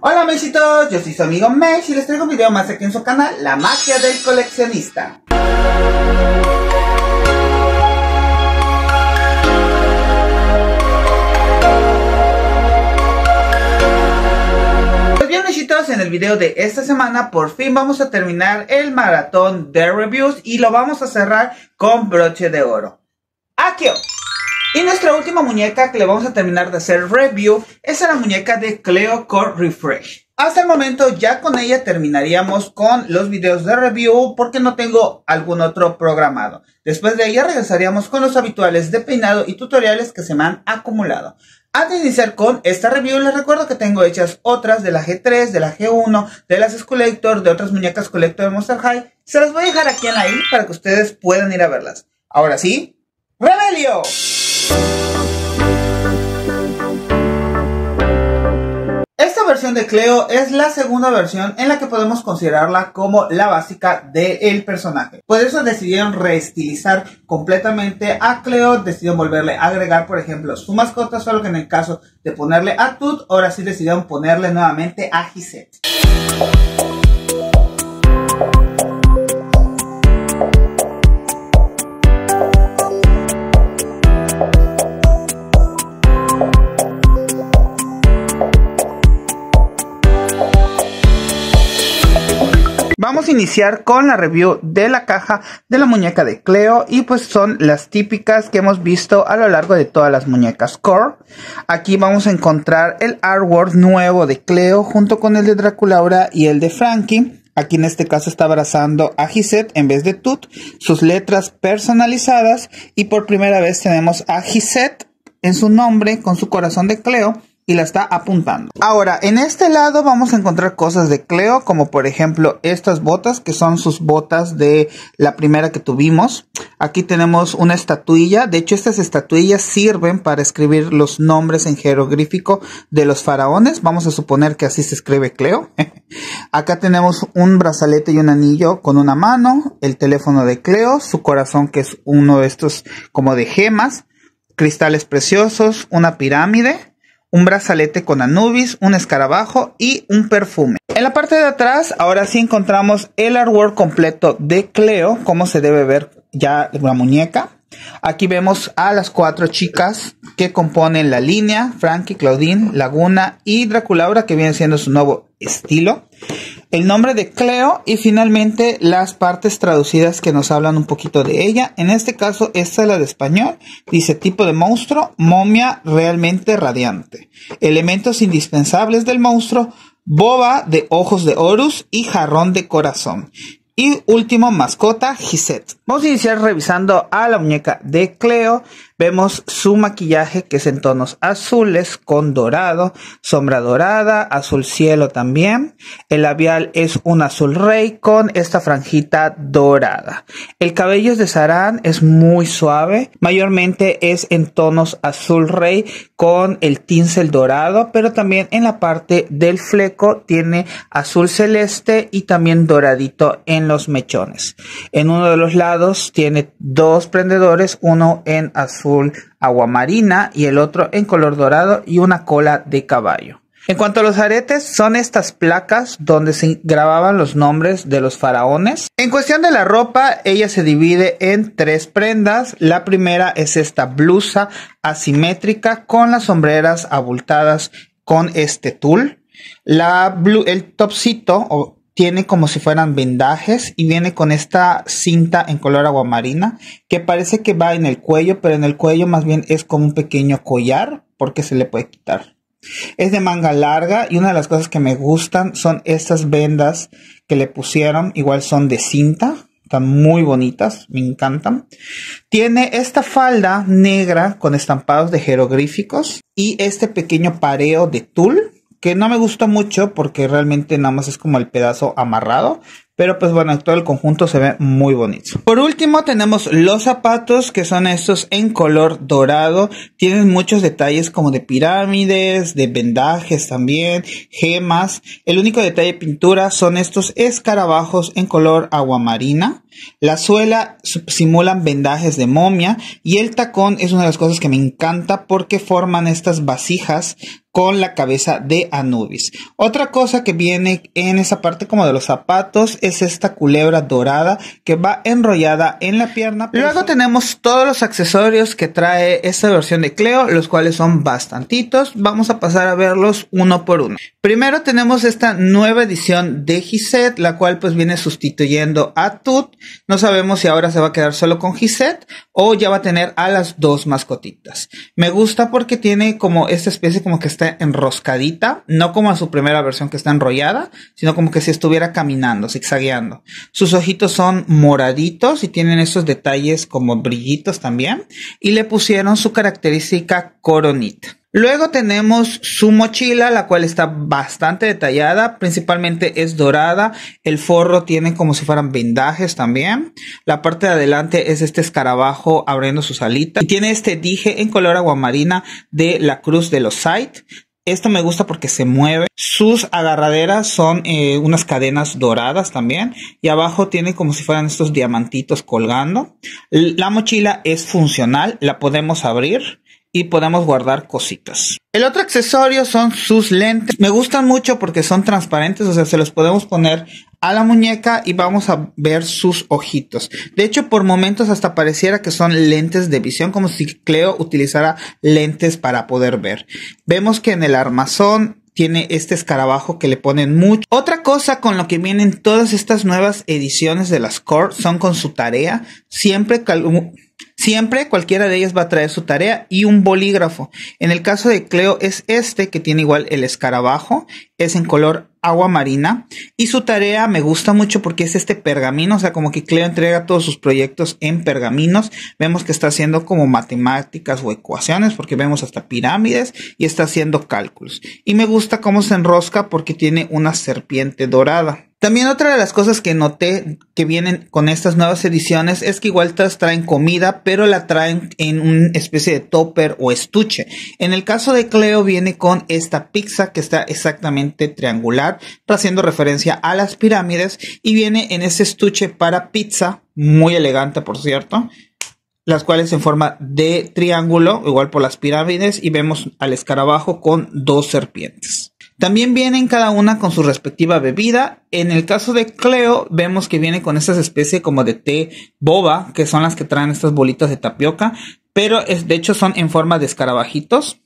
Hola mesitos yo soy su amigo Mex y les traigo un video más aquí en su canal, La Magia del Coleccionista. Pues bien en el video de esta semana por fin vamos a terminar el maratón de reviews y lo vamos a cerrar con broche de oro. ¡Aquí! Y nuestra última muñeca que le vamos a terminar de hacer review es la muñeca de Cleo Core Refresh. Hasta el momento ya con ella terminaríamos con los videos de review porque no tengo algún otro programado. Después de ella regresaríamos con los habituales de peinado y tutoriales que se me han acumulado. Antes de iniciar con esta review, les recuerdo que tengo hechas otras de la G3, de la G1, de las Collector, de otras muñecas Collector de Monster High. Se las voy a dejar aquí en la I para que ustedes puedan ir a verlas. Ahora sí, ¡Rebelio! Esta versión de Cleo es la segunda versión en la que podemos considerarla como la básica del personaje. Por eso decidieron reestilizar completamente a Cleo, decidieron volverle a agregar, por ejemplo, su mascota, solo que en el caso de ponerle a Tut, ahora sí decidieron ponerle nuevamente a Gisette. vamos a iniciar con la review de la caja de la muñeca de Cleo y pues son las típicas que hemos visto a lo largo de todas las muñecas Core. Aquí vamos a encontrar el artwork nuevo de Cleo junto con el de Draculaura y el de Frankie. Aquí en este caso está abrazando a Gisette en vez de Tut, sus letras personalizadas y por primera vez tenemos a Gisette en su nombre con su corazón de Cleo y la está apuntando. Ahora, en este lado vamos a encontrar cosas de Cleo, como por ejemplo estas botas, que son sus botas de la primera que tuvimos. Aquí tenemos una estatuilla, de hecho estas estatuillas sirven para escribir los nombres en jeroglífico de los faraones, vamos a suponer que así se escribe Cleo. Acá tenemos un brazalete y un anillo con una mano, el teléfono de Cleo, su corazón que es uno de estos como de gemas, cristales preciosos, una pirámide un brazalete con Anubis, un escarabajo y un perfume. En la parte de atrás, ahora sí encontramos el artwork completo de Cleo, como se debe ver ya la muñeca. Aquí vemos a las cuatro chicas que componen la línea, Frankie, Claudine, Laguna y Draculaura, que viene siendo su nuevo estilo el nombre de Cleo y finalmente las partes traducidas que nos hablan un poquito de ella. En este caso, esta es la de español. Dice tipo de monstruo, momia realmente radiante. Elementos indispensables del monstruo, boba de ojos de Horus y jarrón de corazón. Y último, mascota, Gisette. Vamos a iniciar revisando a la muñeca de Cleo. Vemos su maquillaje que es en tonos azules con dorado, sombra dorada, azul cielo también. El labial es un azul rey con esta franjita dorada. El cabello es de sarán, es muy suave. Mayormente es en tonos azul rey con el tinsel dorado, pero también en la parte del fleco tiene azul celeste y también doradito en los mechones. En uno de los lados tiene dos prendedores, uno en azul aguamarina y el otro en color dorado y una cola de caballo. En cuanto a los aretes, son estas placas donde se grababan los nombres de los faraones. En cuestión de la ropa, ella se divide en tres prendas. La primera es esta blusa asimétrica con las sombreras abultadas con este tul. La el topcito o tiene como si fueran vendajes y viene con esta cinta en color aguamarina que parece que va en el cuello, pero en el cuello más bien es como un pequeño collar porque se le puede quitar. Es de manga larga y una de las cosas que me gustan son estas vendas que le pusieron, igual son de cinta, están muy bonitas, me encantan. Tiene esta falda negra con estampados de jeroglíficos y este pequeño pareo de tul que no me gusta mucho porque realmente nada más es como el pedazo amarrado. Pero pues bueno, todo el conjunto se ve muy bonito. Por último tenemos los zapatos que son estos en color dorado. Tienen muchos detalles como de pirámides, de vendajes también, gemas. El único detalle de pintura son estos escarabajos en color aguamarina. La suela simulan vendajes de momia y el tacón es una de las cosas que me encanta porque forman estas vasijas con la cabeza de Anubis. Otra cosa que viene en esa parte como de los zapatos es esta culebra dorada que va enrollada en la pierna. Luego tenemos todos los accesorios que trae esta versión de Cleo, los cuales son bastantitos. Vamos a pasar a verlos uno por uno. Primero tenemos esta nueva edición de Gisette, la cual pues viene sustituyendo a Tut. No sabemos si ahora se va a quedar solo con Gisette o ya va a tener a las dos mascotitas. Me gusta porque tiene como esta especie como que está enroscadita, no como a su primera versión que está enrollada, sino como que si estuviera caminando, zigzagueando. Sus ojitos son moraditos y tienen esos detalles como brillitos también, y le pusieron su característica coronita. Luego tenemos su mochila, la cual está bastante detallada, principalmente es dorada, el forro tiene como si fueran vendajes también, la parte de adelante es este escarabajo abriendo sus alitas y tiene este dije en color aguamarina de la cruz de los Sight. Esto me gusta porque se mueve. Sus agarraderas son eh, unas cadenas doradas también. Y abajo tiene como si fueran estos diamantitos colgando. La mochila es funcional, la podemos abrir y podemos guardar cositas. El otro accesorio son sus lentes. Me gustan mucho porque son transparentes, o sea, se los podemos poner a la muñeca y vamos a ver sus ojitos. De hecho, por momentos hasta pareciera que son lentes de visión, como si Cleo utilizara lentes para poder ver. Vemos que en el armazón tiene este escarabajo que le ponen mucho. Otra cosa con lo que vienen todas estas nuevas ediciones de las Core son con su tarea. Siempre Siempre cualquiera de ellas va a traer su tarea y un bolígrafo. En el caso de Cleo es este que tiene igual el escarabajo, es en color agua marina y su tarea me gusta mucho porque es este pergamino, o sea, como que Cleo entrega todos sus proyectos en pergaminos. Vemos que está haciendo como matemáticas o ecuaciones porque vemos hasta pirámides y está haciendo cálculos. Y me gusta cómo se enrosca porque tiene una serpiente dorada. También otra de las cosas que noté que vienen con estas nuevas ediciones es que igual traen comida, pero la traen en una especie de topper o estuche. En el caso de Cleo viene con esta pizza que está exactamente triangular, haciendo referencia a las pirámides y viene en ese estuche para pizza, muy elegante por cierto, las cuales en forma de triángulo, igual por las pirámides y vemos al escarabajo con dos serpientes. También vienen cada una con su respectiva bebida. En el caso de Cleo, vemos que viene con estas especies como de té boba, que son las que traen estas bolitas de tapioca, pero de hecho son en forma de escarabajitos.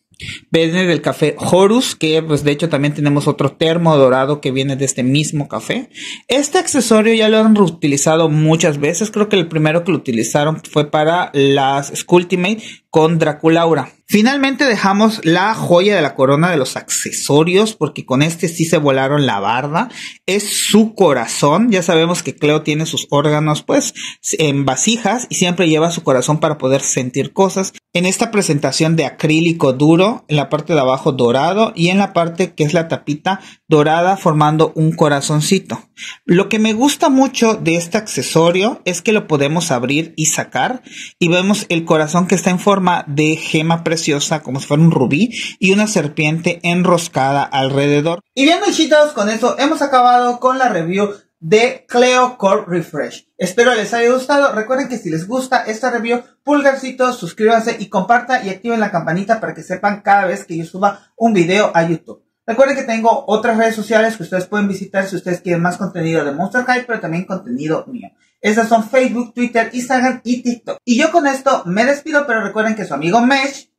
Viene del café Horus, que pues de hecho también tenemos otro termo dorado que viene de este mismo café. Este accesorio ya lo han reutilizado muchas veces, creo que el primero que lo utilizaron fue para las Scultimate, con Draculaura. Finalmente dejamos la joya de la corona de los accesorios, porque con este sí se volaron la barda. Es su corazón. Ya sabemos que Cleo tiene sus órganos, pues, en vasijas y siempre lleva su corazón para poder sentir cosas. En esta presentación de acrílico duro, en la parte de abajo dorado y en la parte que es la tapita dorada formando un corazoncito. Lo que me gusta mucho de este accesorio es que lo podemos abrir y sacar y vemos el corazón que está en forma de gema preciosa, como si fuera un rubí, y una serpiente enroscada alrededor. Y bien, chicos, con eso hemos acabado con la review de Cleo Core Refresh. Espero les haya gustado. Recuerden que si les gusta esta review, pulgarcito, suscríbanse y compartan y activen la campanita para que sepan cada vez que yo suba un video a YouTube. Recuerden que tengo otras redes sociales que ustedes pueden visitar si ustedes quieren más contenido de Monster High, pero también contenido mío. Esas son Facebook, Twitter, Instagram y TikTok. Y yo con esto me despido, pero recuerden que su amigo Mesh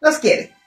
los quiere.